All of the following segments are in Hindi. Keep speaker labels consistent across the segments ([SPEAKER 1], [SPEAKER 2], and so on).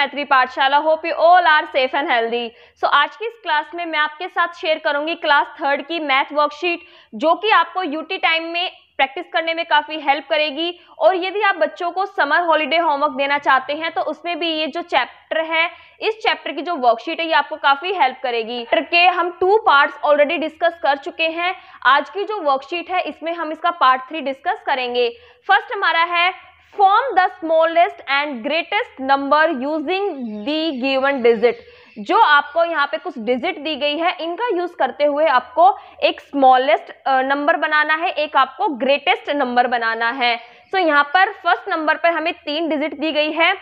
[SPEAKER 1] मैत्री Pathshala hope you all are safe and healthy so आज की इस क्लास में मैं आपके साथ शेयर करूंगी क्लास थर्ड की मैथ वर्कशीट जो कि आपको यूटी टाइम में प्रैक्टिस करने में काफ़ी हेल्प करेगी और यदि आप बच्चों को समर हॉलीडे होमवर्क देना चाहते हैं तो उसमें भी ये जो चैप्टर है इस चैप्टर की जो वर्कशीट है ये आपको काफ़ी हेल्प करेगी के हम टू पार्ट्स ऑलरेडी डिस्कस कर चुके हैं आज की जो वर्कशीट है इसमें हम इसका पार्ट थ्री डिस्कस करेंगे फर्स्ट हमारा है form the smallest and greatest number using the given digit जो आपको यहाँ पे कुछ डिजिट दी गई है इनका यूज करते हुए आपको एक स्मॉलेस्ट नंबर बनाना है एक आपको ग्रेटेस्ट नंबर बनाना है सो so, यहाँ पर फर्स्ट नंबर पर हमें तीन डिजिट दी गई है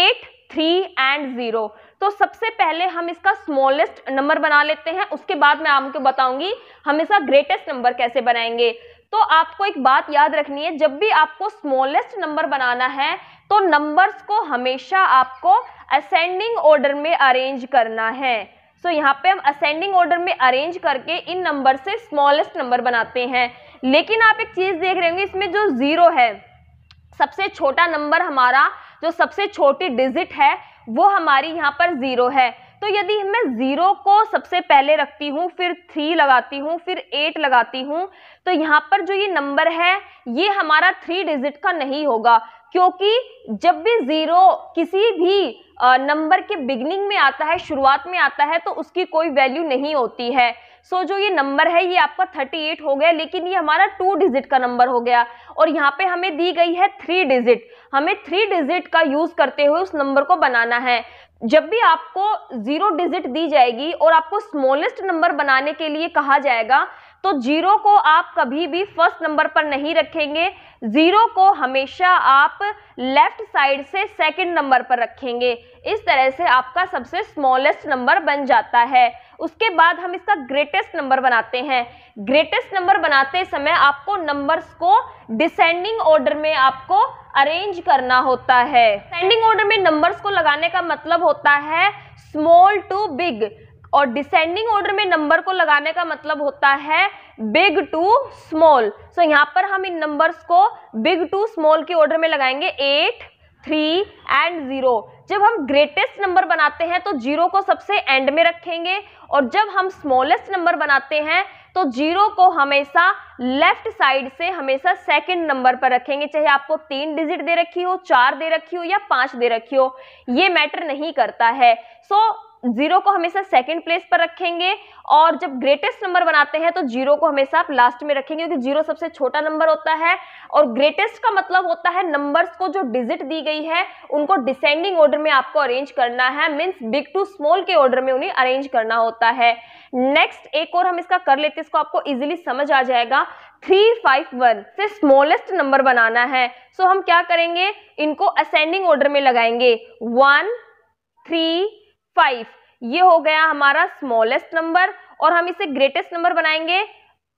[SPEAKER 1] एट थ्री एंड जीरो तो सबसे पहले हम इसका स्मॉलेस्ट नंबर बना लेते हैं उसके बाद मैं आपको बताऊंगी हम इसका ग्रेटेस्ट नंबर कैसे बनाएंगे तो आपको एक बात याद रखनी है जब भी आपको स्मॉलेस्ट नंबर बनाना है तो नंबर्स को हमेशा आपको असेंडिंग ऑर्डर में अरेंज करना है सो so, यहाँ पे हम असेंडिंग ऑर्डर में अरेंज करके इन नंबर से स्मॉलेस्ट नंबर बनाते हैं लेकिन आप एक चीज़ देख रहे होंगे इसमें जो ज़ीरो है सबसे छोटा नंबर हमारा जो सबसे छोटी डिजिट है वो हमारी यहाँ पर ज़ीरो है तो यदि मैं ज़ीरो को सबसे पहले रखती हूँ फिर थ्री लगाती हूँ फिर एट लगाती हूँ तो यहाँ पर जो ये नंबर है ये हमारा थ्री डिजिट का नहीं होगा क्योंकि जब भी ज़ीरो किसी भी नंबर के बिगनिंग में आता है शुरुआत में आता है तो उसकी कोई वैल्यू नहीं होती है सो so, जो ये नंबर है ये आपका 38 हो गया लेकिन ये हमारा टू डिजिट का नंबर हो गया और यहाँ पे हमें दी गई है थ्री डिजिट हमें थ्री डिजिट का यूज़ करते हुए उस नंबर को बनाना है जब भी आपको जीरो डिजिट दी जाएगी और आपको स्मॉलेस्ट नंबर बनाने के लिए कहा जाएगा तो जीरो को आप कभी भी फर्स्ट नंबर पर नहीं रखेंगे जीरो को हमेशा आप लेफ्ट साइड से सेकंड नंबर पर रखेंगे इस तरह से आपका सबसे स्मॉलेस्ट नंबर बन जाता है उसके बाद हम इसका ग्रेटेस्ट नंबर बनाते हैं ग्रेटेस्ट नंबर बनाते समय आपको नंबर्स को डिसेंडिंग ऑर्डर में आपको अरेंज करना होता है डिसेंडिंग ऑर्डर में नंबर्स को लगाने का मतलब होता है स्मॉल टू बिग और डिसेंडिंग ऑर्डर में नंबर को लगाने का मतलब होता है बिग टू स्मॉल सो यहाँ पर हम इन नंबर्स को बिग टू स्मॉल के ऑर्डर में लगाएंगे एट थ्री एंड जीरो जब हम ग्रेटेस्ट नंबर बनाते हैं तो जीरो को सबसे एंड में रखेंगे और जब हम स्मॉलेस्ट नंबर बनाते हैं तो जीरो को हमेशा लेफ्ट साइड से हमेशा सेकंड नंबर पर रखेंगे चाहे आपको तीन डिजिट दे रखी हो चार दे रखी हो या पांच दे रखी हो ये मैटर नहीं करता है सो so, जीरो को हमेशा सेकंड प्लेस पर रखेंगे और जब ग्रेटेस्ट नंबर बनाते हैं तो जीरो को हमेशा आप लास्ट में रखेंगे क्योंकि जीरो सबसे छोटा नंबर होता है और ग्रेटेस्ट का मतलब होता है नंबर्स को जो डिजिट दी गई है उनको डिसेंडिंग ऑर्डर में आपको अरेंज करना है मीन्स बिग टू स्मॉल के ऑर्डर में उन्हें अरेंज करना होता है नेक्स्ट एक और हम इसका कर लेते हैं इसको आपको इजिली समझ आ जाएगा थ्री फाइव वन से स्मॉलेस्ट नंबर बनाना है सो so, हम क्या करेंगे इनको असेंडिंग ऑर्डर में लगाएंगे वन थ्री फाइव ये हो गया हमारा स्मॉलेस्ट नंबर और हम इसे ग्रेटेस्ट नंबर बनाएंगे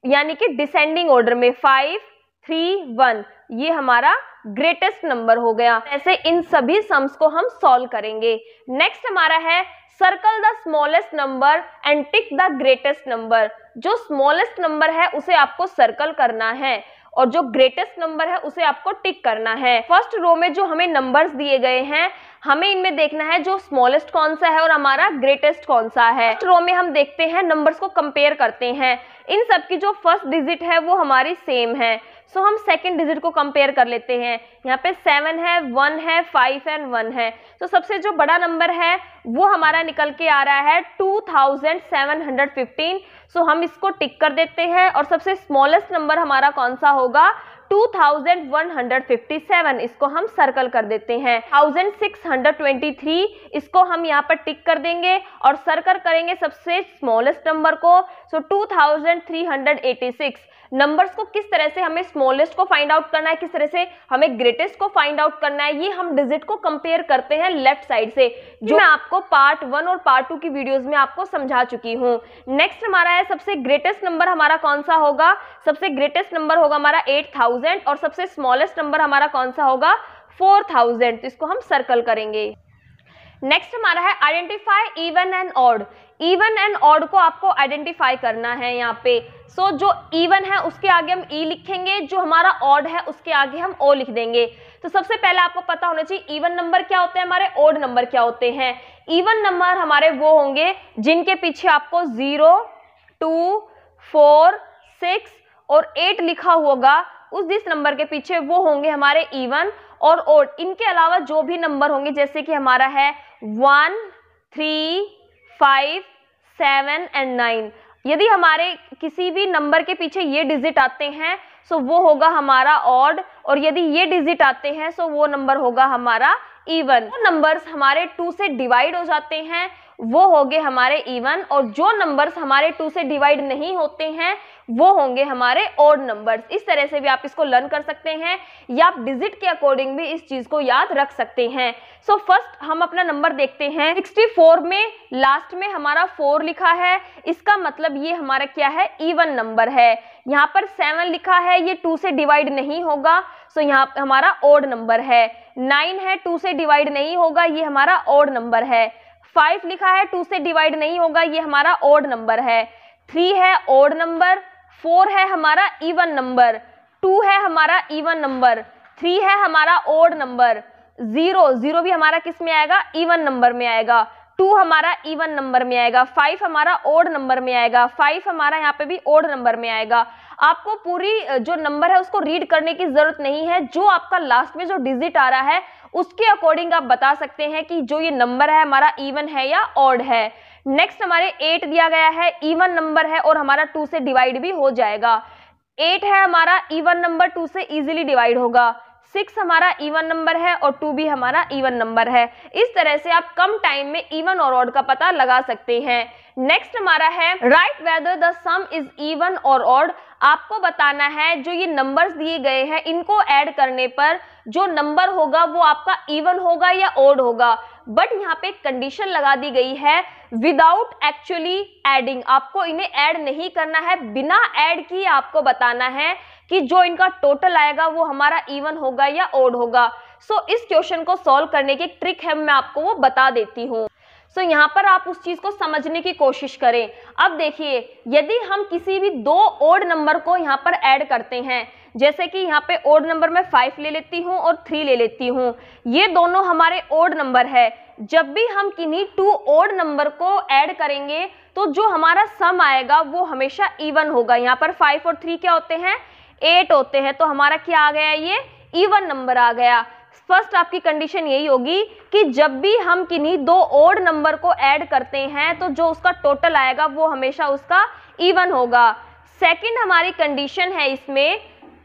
[SPEAKER 1] यानी कि डिसेंडिंग ऑर्डर में फाइव थ्री वन ये हमारा ग्रेटेस्ट नंबर हो गया ऐसे इन सभी सम्स को हम सॉल्व करेंगे नेक्स्ट हमारा है circle the smallest number and tick the greatest number जो स्मॉलेस्ट नंबर है उसे आपको सर्कल करना है और जो ग्रेटेस्ट नंबर है उसे आपको टिक करना है फर्स्ट रो में जो हमें नंबर्स दिए गए हैं हमें इनमें देखना है जो स्मॉलेस्ट कौन सा है और हमारा ग्रेटेस्ट कौन सा है फर्स्ट रो में हम देखते हैं नंबर्स को कंपेयर करते हैं इन सब की जो फर्स्ट डिजिट है वो हमारी सेम है सो so, हम सेकेंड डिजिट को कंपेयर कर लेते हैं यहाँ पे सेवन है वन है फाइव एंड वन है तो so, सबसे जो बड़ा नंबर है वो हमारा निकल के आ रहा है two thousand seven hundred fifteen so हम इसको टिक कर देते हैं और सबसे स्मॉलेस्ट नंबर हमारा कौन सा होगा 2157 इसको हम सर्कल कर देते हैं 1623 इसको हम यहाँ पर टिक कर देंगे और सर्कल करेंगे सबसे स्मॉलेस्ट नंबर को सो so 2386 नंबर्स को किस तरह से हमें स्मॉलेस्ट को फाइंड आउट करना है किस तरह से हमें ग्रेटेस्ट को फाइंड आउट करना है ये हम डिजिट को कंपेयर करते हैं लेफ्ट साइड से जो मैं आपको पार्ट वन और पार्ट टू की वीडियोज में आपको समझा चुकी हूँ नेक्स्ट हमारा है सबसे ग्रेटेस्ट नंबर हमारा कौन सा होगा सबसे ग्रेटेस्ट नंबर होगा हमारा एट और सबसे स्मॉलेस्ट नंबर हमारा कौन सा होगा फोर थाउजेंड तो इसको हम सर्कल करेंगे नेक्स्ट हमारा है identify even and odd even and odd को आपको आइडेंटिफाई करना है यहाँ पे सो so, जो इवन है उसके आगे हम ई e लिखेंगे जो हमारा ऑड है उसके आगे हम ओ लिख देंगे तो सबसे पहले आपको पता होना चाहिए इवन नंबर क्या होते हैं हमारे ओड नंबर क्या होते हैं इवन नंबर हमारे वो होंगे जिनके पीछे आपको जीरो टू फोर सिक्स और एट लिखा होगा उस दिस नंबर के पीछे वो होंगे हमारे इवन और ओड इनके अलावा जो भी नंबर होंगे जैसे कि हमारा है one three five seven and nine यदि हमारे किसी भी नंबर के पीछे ये डिजिट आते हैं सो वो होगा हमारा ऑड और यदि ये डिजिट आते हैं सो वो नंबर होगा हमारा इवन नंबर्स हमारे टू से डिवाइड हो जाते हैं वो हो गए हमारे इवन और जो नंबर्स हमारे टू से डिवाइड नहीं होते हैं वो होंगे हमारे ओड नंबर्स इस तरह से भी आप इसको लर्न कर सकते हैं या आप डिजिट के अकॉर्डिंग भी इस चीज को याद रख सकते हैं सो so फर्स्ट हम अपना नंबर देखते हैं 64 में लास्ट में हमारा 4 लिखा है इसका मतलब ये हमारा क्या है इवन नंबर है यहाँ पर 7 लिखा है ये 2 से डिवाइड नहीं होगा सो so यहाँ हमारा ओड नंबर है नाइन है टू से डिवाइड नहीं होगा ये हमारा ओड नंबर है फाइव लिखा है टू से डिवाइड नहीं होगा ये हमारा ओड नंबर है थ्री है ओड नंबर फोर है हमारा इवन नंबर टू है हमारा इवन नंबर थ्री है हमारा ओड नंबर जीरो जीरो भी हमारा किस में आएगा इवन नंबर में आएगा टू हमारा इवन नंबर में आएगा फाइव हमारा ओड नंबर में आएगा फाइव हमारा यहाँ पे भी ओड नंबर में आएगा आपको पूरी जो नंबर है उसको रीड करने की जरूरत नहीं है जो आपका लास्ट में जो डिजिट आ रहा है उसके अकॉर्डिंग आप बता सकते हैं कि जो ये नंबर है हमारा इवन है या ऑड है नेक्स्ट हमारे एट दिया गया है इवन नंबर है और हमारा टू से डिवाइड भी हो जाएगा एट है हमारा इवन नंबर टू से इजिली डिवाइड होगा सिक्स हमारा इवन नंबर है और टू भी हमारा इवन नंबर है इस तरह से आप कम टाइम में इवन और ऑड का पता लगा सकते हैं नेक्स्ट हमारा है right whether the sum is even और ऑड आपको बताना है जो ये नंबर्स दिए गए हैं इनको ऐड करने पर जो नंबर होगा वो आपका इवन होगा या ओड होगा बट यहाँ पे कंडीशन लगा दी गई है विदाउट एक्चुअली एडिंग आपको इन्हें ऐड नहीं करना है बिना ऐड किए आपको बताना है कि जो इनका टोटल आएगा वो हमारा इवन होगा या ओड होगा सो so, इस क्वेश्चन को सॉल्व करने की ट्रिक है मैं आपको वो बता देती हूँ सो so, यहाँ पर आप उस चीज़ को समझने की कोशिश करें अब देखिए यदि हम किसी भी दो ओड नंबर को यहाँ पर ऐड करते हैं जैसे कि यहाँ पे ओड नंबर मैं फाइव ले लेती हूँ और थ्री ले लेती हूँ ये दोनों हमारे ओड नंबर है जब भी हम किन्हीं टू ओड नंबर को ऐड करेंगे तो जो हमारा सम आएगा वो हमेशा इवन होगा यहाँ पर फाइव और थ्री क्या होते हैं एट होते हैं तो हमारा क्या आ गया ये इवन नंबर आ गया फर्स्ट आपकी कंडीशन यही होगी कि जब भी हम किन्हीं दो ओड नंबर को ऐड करते हैं तो जो उसका टोटल आएगा वो हमेशा उसका इवन होगा सेकंड हमारी कंडीशन है इसमें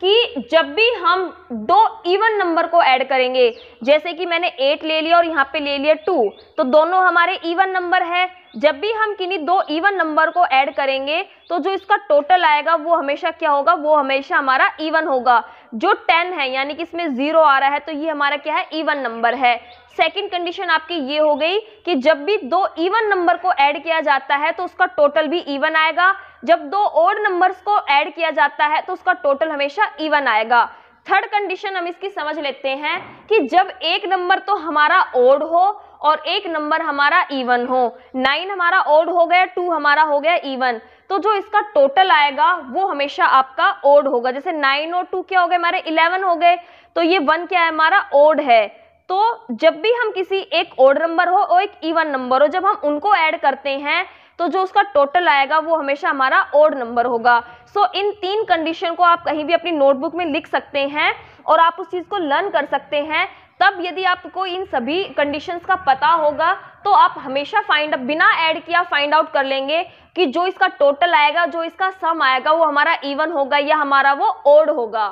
[SPEAKER 1] कि जब भी हम दो इवन नंबर को ऐड करेंगे जैसे कि मैंने एट ले लिया और यहाँ पे ले लिया टू तो दोनों हमारे इवन नंबर है जब भी हम किन्हीं दो इवन नंबर को ऐड करेंगे तो जो इसका टोटल आएगा वो हमेशा क्या होगा वो हमेशा हमारा इवन होगा जो टेन है यानी कि इसमें जीरो आ रहा है तो ये हमारा क्या है इवन नंबर है सेकंड कंडीशन आपकी ये हो गई कि जब भी दो इवन नंबर को ऐड किया जाता है तो उसका टोटल भी इवन आएगा जब दो ओड नंबर्स को ऐड किया जाता है तो उसका टोटल हमेशा इवन आएगा थर्ड कंडीशन हम इसकी समझ लेते हैं कि जब एक नंबर तो हमारा ओड हो और एक नंबर हमारा इवन हो नाइन हमारा ओड हो गया टू हमारा हो गया इवन तो जो इसका टोटल आएगा वो हमेशा आपका ओड होगा जैसे नाइन और टू क्या हो गए हमारे इलेवन हो गए तो ये वन क्या है हमारा ओड है तो जब भी हम किसी एक ओड नंबर हो और एक इवन नंबर हो जब हम उनको ऐड करते हैं तो जो उसका टोटल आएगा वो हमेशा हमारा ओड नंबर होगा सो so, इन तीन कंडीशन को आप कहीं भी अपनी नोटबुक में लिख सकते हैं और आप उस चीज़ को लर्न कर सकते हैं तब यदि आपको इन सभी कंडीशंस का पता होगा तो आप हमेशा फाइंड बिना ऐड किया फाइंड आउट कर लेंगे कि जो इसका टोटल आएगा जो इसका सम आएगा वो हमारा इवन होगा या हमारा वो ओड होगा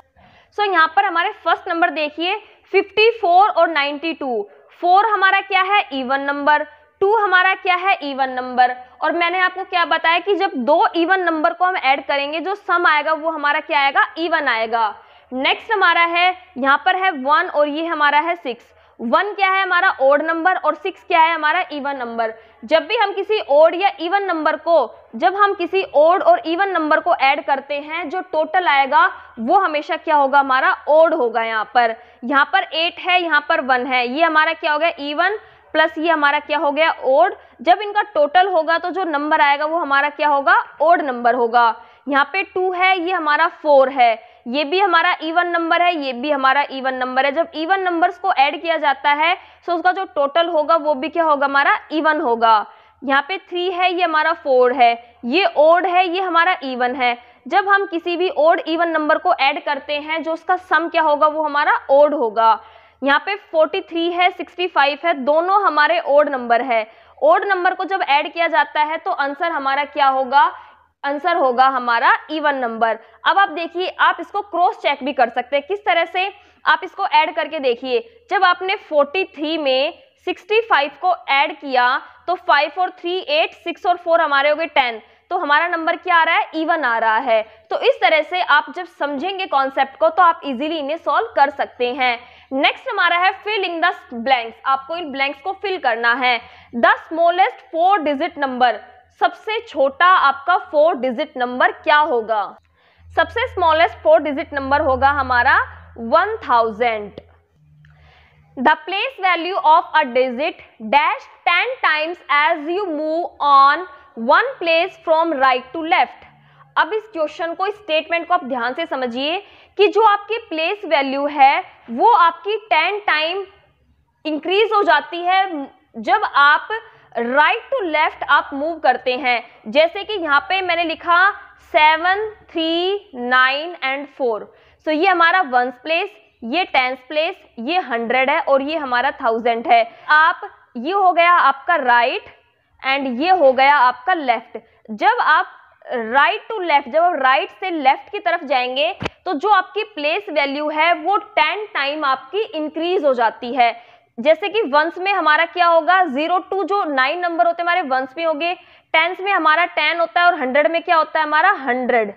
[SPEAKER 1] सो so, यहाँ पर हमारे फर्स्ट नंबर देखिए 54 और 92 4 हमारा क्या है इवन नंबर टू हमारा क्या है इवन नंबर और मैंने आपको क्या बताया कि जब दो इवन नंबर को हम ऐड करेंगे जो सम आएगा वो हमारा क्या आएगा इवन आएगा नेक्स्ट हमारा है यहाँ पर है वन और ये हमारा है सिक्स वन क्या है हमारा ओड नंबर और सिक्स क्या है हमारा इवन नंबर जब भी हम किसी ओड या इवन नंबर को जब हम किसी ओड और इवन नंबर को ऐड करते हैं जो टोटल आएगा वो हमेशा क्या होगा हमारा ओड होगा यहाँ पर यहाँ पर एट है यहाँ पर वन है ये हमारा क्या हो गया इवन प्लस ये हमारा क्या हो गया ओड जब इनका टोटल होगा तो जो नंबर आएगा वो हमारा क्या होगा ओड नंबर होगा यहाँ पे टू है ये हमारा फोर है ये भी हमारा इवन नंबर है ये भी हमारा इवन नंबर है जब इवन नंबर्स को ऐड किया जाता है तो उसका जो टोटल होगा वो भी क्या होगा हमारा इवन होगा यहाँ पे थ्री है ये हमारा फोर है ये ओड है ये हमारा इवन है जब हम किसी भी ओड इवन नंबर को ऐड करते हैं जो उसका सम क्या होगा वो हमारा ओड होगा यहाँ पे 43 है 65 है दोनों हमारे ओड नंबर है ओड नंबर को जब ऐड किया जाता है तो आंसर हमारा क्या होगा आंसर होगा हमारा इवन नंबर अब आप देखिए आप इसको क्रॉस चेक भी कर सकते हैं किस तरह से आप इसको ऐड करके देखिए जब आपने 43 में 65 को ऐड किया तो 5 और 3 8 6 और 4 हमारे हो गए 10 तो हमारा नंबर क्या आ रहा है इवन आ रहा है तो इस तरह से आप जब समझेंगे कॉन्सेप्ट को तो आप इजीली इन्हें सॉल्व कर सकते हैं नेक्स्ट हमारा है फिलिंग द ब्लैंक्स आपको इन ब्लैंक्स को फिल करना है the smallest four digit number सबसे छोटा आपका फोर डिजिट नंबर क्या होगा सबसे स्मॉलेस्ट फोर डिजिट नंबर होगा हमारा one thousand the place value of a digit dash ten times as you move on one place from right to left अब इस क्वेश्चन को इस स्टेटमेंट को आप ध्यान से समझिए कि जो आपकी प्लेस वैल्यू है वो आपकी टेन टाइम इंक्रीज हो जाती है जब आप राइट टू लेफ्ट आप मूव करते हैं जैसे कि यहां पे मैंने लिखा seven three nine and four so ये हमारा वंस प्लेस ये टेंस प्लेस ये हंड्रेड है और ये हमारा थाउजेंड है आप ये हो गया आपका राइट right, एंड ये हो गया आपका लेफ्ट जब आप राइट टू लेफ्ट जब आप राइट से लेफ्ट की तरफ जाएंगे तो जो आपकी प्लेस वैल्यू है वो टेन टाइम आपकी इंक्रीज हो जाती है जैसे कि वंस में हमारा क्या होगा जीरो टू जो नाइन नंबर होते हैं हमारे वंस में होंगे टेंस में हमारा टेन होता है और हंड्रेड में क्या होता है हमारा हंड्रेड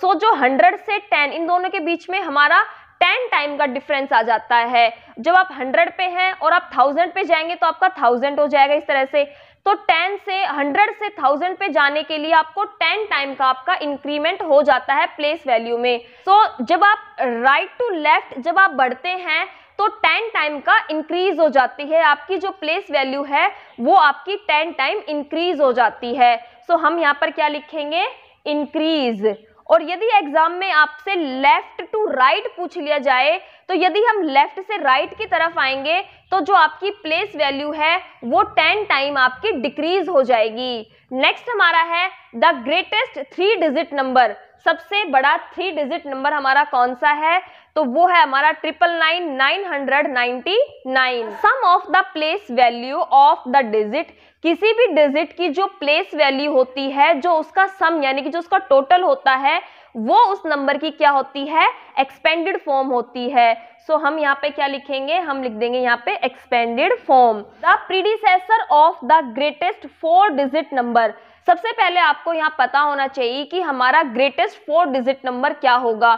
[SPEAKER 1] सो so, जो हंड्रेड से टेन इन दोनों के बीच में हमारा टेन टाइम का डिफरेंस आ जाता है जब आप हंड्रेड पे हैं और आप थाउजेंड पे जाएंगे तो आपका थाउजेंड हो जाएगा इस तरह से तो 10 से 100 से 1000 पे जाने के लिए आपको 10 टाइम का आपका इंक्रीमेंट हो जाता है प्लेस वैल्यू में सो so, जब आप राइट टू लेफ्ट जब आप बढ़ते हैं तो 10 टाइम का इंक्रीज हो जाती है आपकी जो प्लेस वैल्यू है वो आपकी 10 टाइम इंक्रीज हो जाती है सो so, हम यहाँ पर क्या लिखेंगे इंक्रीज और यदि एग्जाम में आपसे लेफ्ट टू राइट पूछ लिया जाए तो यदि हम लेफ्ट से राइट right की तरफ आएंगे तो जो आपकी प्लेस वैल्यू है वो टेन टाइम आपकी डिक्रीज हो जाएगी नेक्स्ट हमारा है the greatest three digit number सबसे बड़ा थ्री डिजिट नंबर हमारा कौन सा है तो वो है हमारा triple nine nine hundred ninety nine sum of the place value of the digit किसी भी डिजिट की जो प्लेस वैल्यू होती है जो उसका सम यानी कि जो उसका टोटल होता है वो उस नंबर की क्या होती है एक्सपेंडेड फॉर्म होती है सो so, हम यहाँ पे क्या लिखेंगे हम लिख देंगे यहाँ पे expanded form the predecessor of the greatest four digit number सबसे पहले आपको यहाँ पता होना चाहिए कि हमारा ग्रेटेस्ट फोर डिजिट नंबर क्या होगा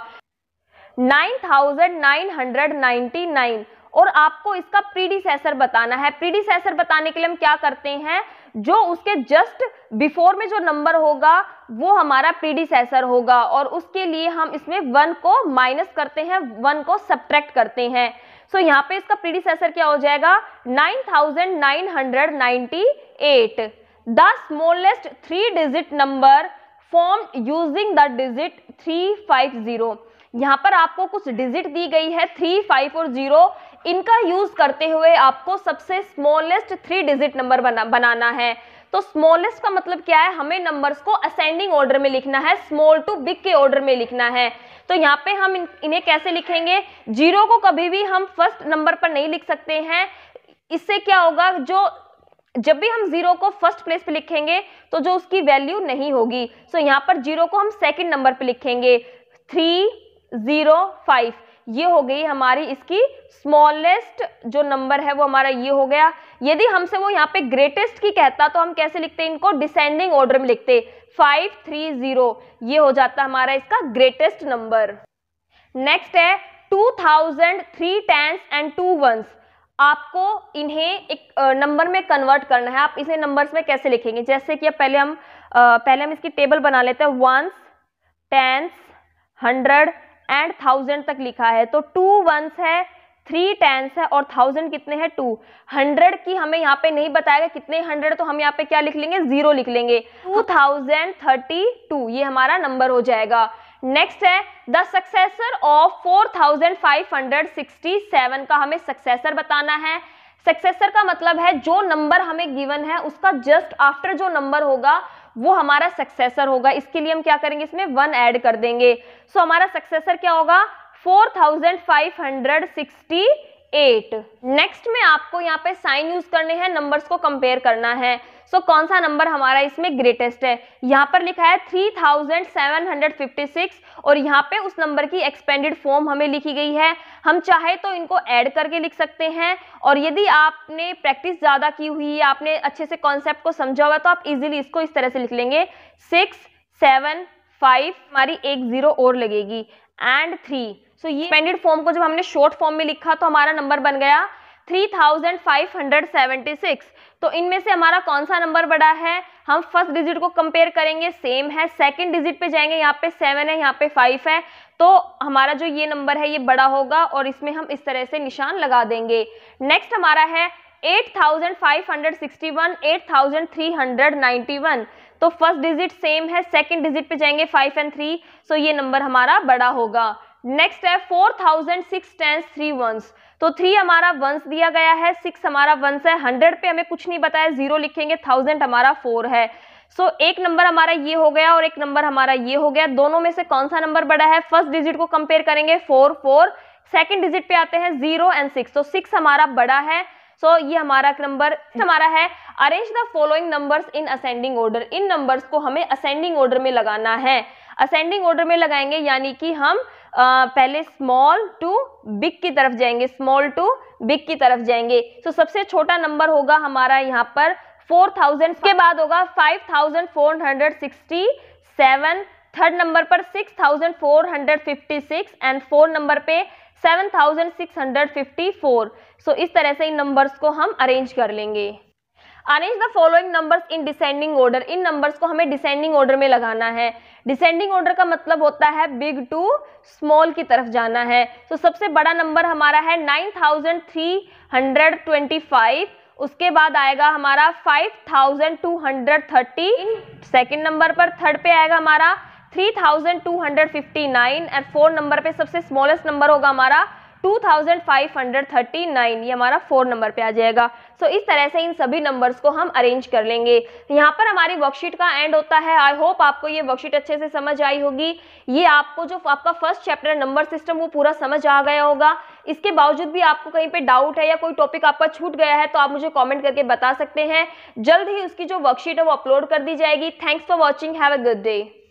[SPEAKER 1] 9999 और आपको इसका प्रीडिसेसर बताना है प्रीडिसेसर बताने के लिए हम क्या करते हैं जो उसके जस्ट बिफोर में जो नंबर होगा वो हमारा प्रीडिसेसर होगा और उसके लिए हम इसमें वन को माइनस करते हैं वन को सब्ट्रैक्ट करते हैं सो so, यहाँ पे इसका प्रीडिसेसर क्या हो जाएगा 9998 the smallest three digit number form using the digit three five zero यहां पर आपको कुछ डिजिट दी गई है थ्री फाइव और जीरो इनका यूज करते हुए आपको सबसे स्मॉलेस्ट थ्री डिजिट नंबर बनाना है तो स्मॉलेस्ट का मतलब क्या है हमें नंबर्स को असेंडिंग ऑर्डर में लिखना है स्मॉल टू बिग के ऑर्डर में लिखना है तो यहाँ पे हम इन्हें कैसे लिखेंगे जीरो को कभी भी हम फर्स्ट नंबर पर नहीं लिख सकते हैं इससे क्या होगा जो जब भी हम जीरो को फर्स्ट प्लेस पे लिखेंगे तो जो उसकी वैल्यू नहीं होगी सो so, यहाँ पर जीरो को हम सेकंड नंबर पे लिखेंगे थ्री जीरो फाइव ये हो गई हमारी इसकी स्मॉलेस्ट जो नंबर है वो हमारा ये हो गया यदि हमसे वो यहाँ पे ग्रेटेस्ट की कहता तो हम कैसे लिखते इनको डिसेंडिंग ऑर्डर में लिखते फाइव थ्री जीरो ये हो जाता हमारा इसका ग्रेटेस्ट नंबर नेक्स्ट है two thousand three tens and two ones आपको इन्हें एक नंबर में कन्वर्ट करना है आप इसे नंबर्स में कैसे लिखेंगे जैसे कि अब पहले हम पहले हम इसकी टेबल बना लेते हैं ones tens hundred and thousand तक लिखा है तो टू वंस है थ्री टेंस है और थाउजेंड कितने हैं टू हंड्रेड की हमें यहाँ पे नहीं बताएगा कितने हंड्रेड तो हम यहाँ पे क्या लिख लेंगे जीरो लिख लेंगे टू थाउजेंड थर्टी टू ये हमारा नंबर हो जाएगा नेक्स्ट है द सक्सेसर ऑफ 4567 का हमें सक्सेसर बताना है सक्सेसर का मतलब है जो नंबर हमें गिवन है उसका जस्ट आफ्टर जो नंबर होगा वो हमारा सक्सेसर होगा इसके लिए हम क्या करेंगे इसमें वन ऐड कर देंगे सो so, हमारा सक्सेसर क्या होगा सिक्सटी एट नेक्स्ट में आपको यहाँ पे साइन यूज करने हैं नंबर्स को कंपेयर करना है सो so, कौन सा नंबर हमारा इसमें ग्रेटेस्ट है यहाँ पर लिखा है 3756 और यहाँ पे उस नंबर की एक्सपेंडेड फॉर्म हमें लिखी गई है हम चाहे तो इनको ऐड करके लिख सकते हैं और यदि आपने प्रैक्टिस ज़्यादा की हुई है आपने अच्छे से कॉन्सेप्ट को समझा हुआ तो आप इजीली इसको इस तरह से लिख लेंगे सिक्स सेवन फाइव हमारी एक जीरो और लगेगी एंड थ्री सो ये एक्सपेंडेड फॉर्म को जब हमने शॉर्ट फॉर्म में लिखा तो हमारा नंबर बन गया 3576 तो इनमें से हमारा कौन सा नंबर बड़ा है हम फर्स्ट डिजिट को कंपेयर करेंगे सेम है सेकंड डिजिट पे जाएंगे यहाँ पे सेवन है यहाँ पे फाइव है तो हमारा जो ये नंबर है ये बड़ा होगा और इसमें हम इस तरह से निशान लगा देंगे नेक्स्ट हमारा है 8561, 8391 तो फर्स्ट डिजिट सेम है सेकंड डिजिट पे जाएंगे फाइव एंड थ्री सो ये नंबर हमारा बड़ा होगा नेक्स्ट है four thousand six tens three ones तो थ्री हमारा वंस दिया गया है सिक्स हमारा वंस है हंड्रेड पे हमें कुछ नहीं बताया जीरो लिखेंगे थाउजेंड हमारा फोर है सो so, एक नंबर हमारा ये हो गया और एक नंबर हमारा ये हो गया दोनों में से कौन सा नंबर बड़ा है फर्स्ट डिजिट को कंपेयर करेंगे फोर फोर सेकेंड डिजिट पे आते हैं जीरो एंड सिक्स तो सिक्स हमारा बड़ा है सो ये हमारा नंबर हमारा है arrange the following numbers in ascending order इन नंबर्स को हमें असेंडिंग ऑर्डर में लगाना है असेंडिंग ऑर्डर में लगाएंगे यानी कि हम Uh, पहले स्मॉल टू बिग की तरफ जाएंगे स्मॉल टू बिग की तरफ जाएंगे सो so, सबसे छोटा नंबर होगा हमारा यहाँ पर 4000 के बाद होगा 5467 थर्ड नंबर पर 6456 एंड फोर्थ नंबर पे 7654 सो इस तरह से इन नंबर्स को हम अरेंज कर लेंगे arrange the following numbers in descending order इन नंबर्स को हमें डिसेंडिंग ऑर्डर में लगाना है डिसेंडिंग ऑर्डर का मतलब होता है बिग टू स्मॉल की तरफ जाना है सो so, सबसे बड़ा नंबर हमारा है 9,325 उसके बाद आएगा हमारा 5,230 सेकेंड नंबर पर थर्ड पे आएगा हमारा 3,259 एंड फोर्थ नंबर पे सबसे स्मॉलेस्ट नंबर होगा हमारा 2539 ये हमारा फोर नंबर पे आ जाएगा सो so, इस तरह से इन सभी नंबर्स को हम अरेंज कर लेंगे यहाँ पर हमारी वर्कशीट का एंड होता है आई होप आपको ये वर्कशीट अच्छे से समझ आई होगी ये आपको जो आपका फर्स्ट चैप्टर नंबर सिस्टम वो पूरा समझ आ गया होगा इसके बावजूद भी आपको कहीं पे डाउट है या कोई टॉपिक आपका छूट गया है तो आप मुझे कॉमेंट करके बता सकते हैं जल्द ही उसकी जो वर्कशीट है वो अपलोड कर दी जाएगी thanks for watching have a good day